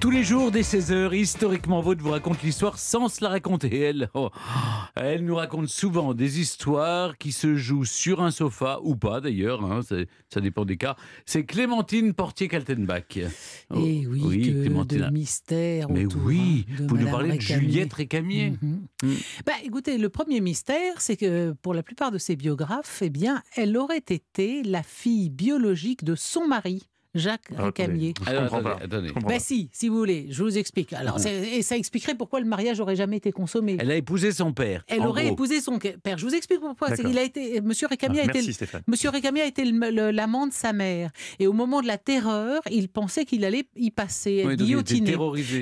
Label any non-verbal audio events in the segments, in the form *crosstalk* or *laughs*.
Tous les jours dès 16h, historiquement Vaud vous raconte l'histoire sans se la raconter. Elle, oh. elle nous raconte souvent des histoires qui se jouent sur un sofa ou pas d'ailleurs, hein, ça dépend des cas. C'est Clémentine Portier-Kaltenbach. Eh oui, oh, oui Clémentine. de mystère. Mais oui, hein, vous nous parlez de Juliette Récamier. Mhm. Mm. Bah, écoutez, le premier mystère, c'est que pour la plupart de ses biographes, eh bien, elle aurait été la fille biologique de son mari. Jacques ah, Récamier. Camier. Alors, attendez, pas. Ben si, si vous voulez, je vous explique. Alors, et ça expliquerait pourquoi le mariage aurait jamais été consommé. Elle a épousé son père. Elle aurait épousé son père. Je vous explique pourquoi. Il a été, euh, ah, Monsieur Récamier a, été, Monsieur Récamier a été l'amant de sa mère. Et au moment de la terreur, il pensait qu'il allait y passer, Il était,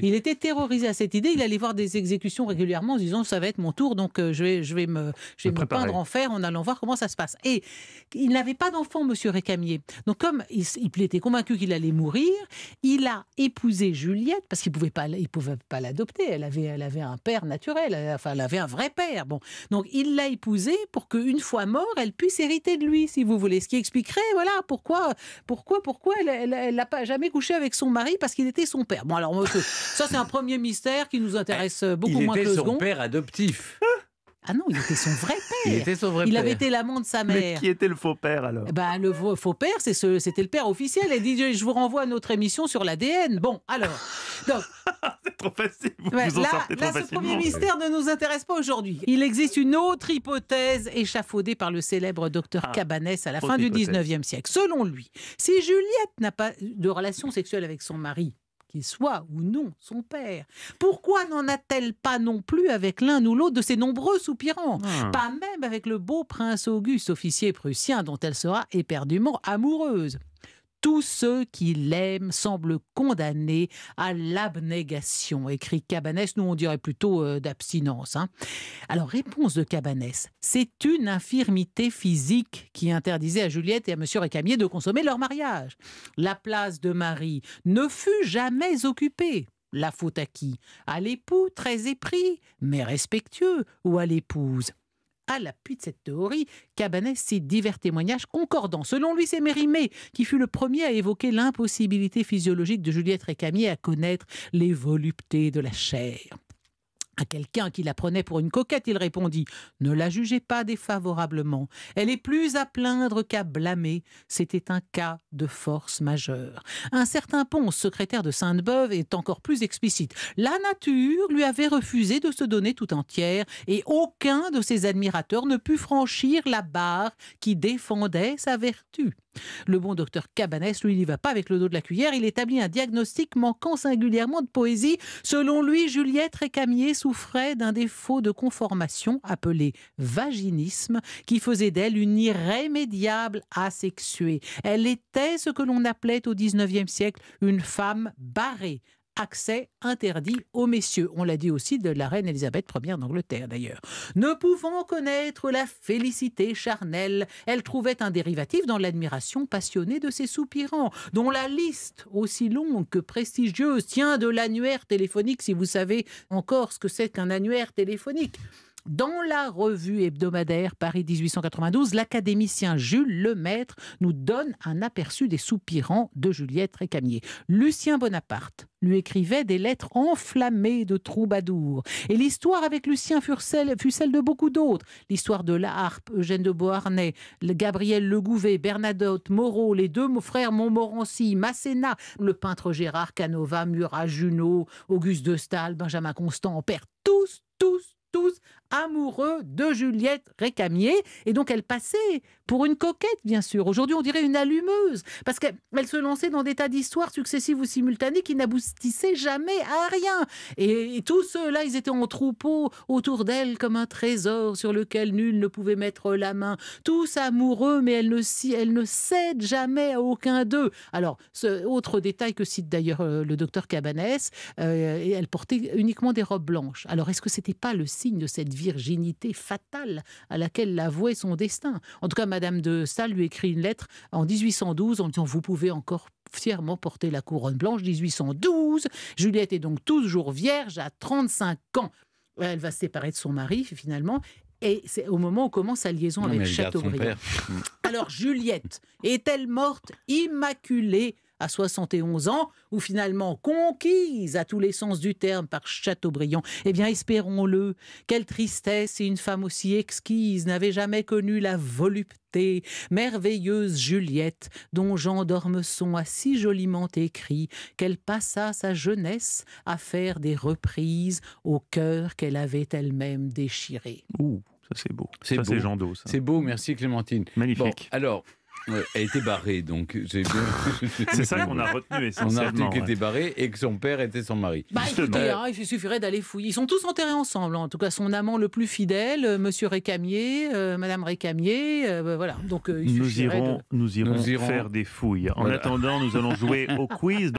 il était, terrorisé à cette idée. Il allait voir des exécutions régulièrement en disant ça va être mon tour, donc euh, je vais, je vais me, je vais me, peindre en fer en allant voir comment ça se passe. Et il n'avait pas d'enfant, Monsieur Récamier. Donc comme il, il était convaincu qu'il allait mourir. Il a épousé Juliette parce qu'il pouvait pas, il pouvait pas l'adopter. Elle avait, elle avait un père naturel. enfin, elle avait un vrai père. Bon, donc il l'a épousée pour qu'une fois mort, elle puisse hériter de lui, si vous voulez. Ce qui expliquerait, voilà, pourquoi, pourquoi, pourquoi elle n'a pas jamais couché avec son mari parce qu'il était son père. Bon, alors ça c'est un premier mystère qui nous intéresse eh, beaucoup moins que Son père adoptif. *laughs* Ah non, il était son vrai *laughs* père. il, avait été l'amant de sa mère. Mais qui était le faux père alors ben, Le faux père, c'était le père officiel. Et dit Je vous renvoie à notre émission sur l'ADN. Bon, alors. Donc, *laughs* c'est trop facile. Vous là, là, ce premier mystère ne nous intéresse pas aujourd'hui. Il existe une autre hypothèse échafaudée par le célèbre docteur ah. Cabanès à la fin du 19e siècle. Selon lui, si Juliette n'a pas de relation sexuelle avec son mari, soit ou non son père. Pourquoi n'en a-t-elle pas non plus avec l'un ou l'autre de ses nombreux soupirants ah. Pas même avec le beau prince Auguste, officier prussien dont elle sera éperdument amoureuse tous ceux qui l'aiment semblent condamnés à l'abnégation, écrit Cabanès. Nous, on dirait plutôt euh, d'abstinence. Hein. Alors, réponse de Cabanès c'est une infirmité physique qui interdisait à Juliette et à M. Récamier de consommer leur mariage. La place de Marie ne fut jamais occupée. La faute à qui À l'époux, très épris, mais respectueux, ou à l'épouse à l'appui de cette théorie, Cabanès cite divers témoignages concordants. Selon lui, c'est Mérimée qui fut le premier à évoquer l'impossibilité physiologique de Juliette Récamier à connaître les voluptés de la chair. À quelqu'un qui la prenait pour une coquette, il répondit Ne la jugez pas défavorablement. Elle est plus à plaindre qu'à blâmer. C'était un cas de force majeure. Un certain Ponce, secrétaire de Sainte-Beuve, est encore plus explicite. La nature lui avait refusé de se donner tout entière et aucun de ses admirateurs ne put franchir la barre qui défendait sa vertu. Le bon docteur Cabanès, lui, n'y va pas avec le dos de la cuillère. Il établit un diagnostic manquant singulièrement de poésie. Selon lui, Juliette Récamier souffrait d'un défaut de conformation appelé vaginisme qui faisait d'elle une irrémédiable asexuée. Elle était ce que l'on appelait au XIXe siècle une femme barrée, accès interdit aux messieurs. On l'a dit aussi de la reine Elisabeth Ier d'Angleterre d'ailleurs. Ne pouvant connaître la félicité charnelle, elle trouvait un dérivatif dans l'admiration passionnée de ses soupirants, dont la liste, aussi longue que prestigieuse, tient de l'annuaire téléphonique, si vous savez encore ce que c'est qu'un annuaire téléphonique. Dans la revue hebdomadaire Paris 1892, l'académicien Jules Lemaître nous donne un aperçu des soupirants de Juliette Récamier. Lucien Bonaparte lui écrivait des lettres enflammées de troubadours. Et l'histoire avec Lucien fut celle, fut celle de beaucoup d'autres. L'histoire de la harpe, Eugène de Beauharnais, Gabriel Legouvet, Bernadotte, Moreau, les deux frères Montmorency, Masséna, le peintre Gérard Canova, Murat Junot, Auguste de Stahl, Benjamin Constant, père, tous, tous, tous amoureux de Juliette Récamier. Et donc, elle passait pour une coquette, bien sûr. Aujourd'hui, on dirait une allumeuse, parce qu'elle se lançait dans des tas d'histoires successives ou simultanées qui n'aboutissaient jamais à rien. Et, tous ceux-là, ils étaient en troupeau autour d'elle comme un trésor sur lequel nul ne pouvait mettre la main. Tous amoureux, mais elle ne, elle ne cède jamais à aucun d'eux. Alors, ce autre détail que cite d'ailleurs euh, le docteur Cabanès, euh, elle portait uniquement des robes blanches. Alors, est-ce que c'était pas le signe de cette vie virginité fatale à laquelle l'avouait son destin. En tout cas, Madame de Salles lui écrit une lettre en 1812 en disant Vous pouvez encore fièrement porter la couronne blanche 1812. Juliette est donc toujours vierge à 35 ans. Euh, elle va se séparer de son mari finalement et c'est au moment où commence sa liaison avec Chateaubriand. Alors Juliette est-elle morte immaculée à 71 ans, ou finalement conquise à tous les sens du terme par Chateaubriand. Eh bien, espérons-le. Quelle tristesse si une femme aussi exquise n'avait jamais connu la volupté. Merveilleuse Juliette, dont Jean d'Ormesson a si joliment écrit qu'elle passa sa jeunesse à faire des reprises au cœur qu'elle avait elle-même déchiré. Ouh, ça c'est beau. C'est beau. C'est beau, merci Clémentine. Magnifique. alors, elle était barrée, donc C'est ça qu'on a retenu essentiellement. On a qu'elle était barrée et que son père était son mari. Bah, hein, il suffirait d'aller fouiller. Ils sont tous enterrés ensemble, hein. en tout cas son amant le plus fidèle, euh, Monsieur Récamier, euh, Madame Récamier, euh, voilà. Donc nous, irons, nous, irons, faire des fouilles. En attendant, nous allons jouer au *laughs* quiz.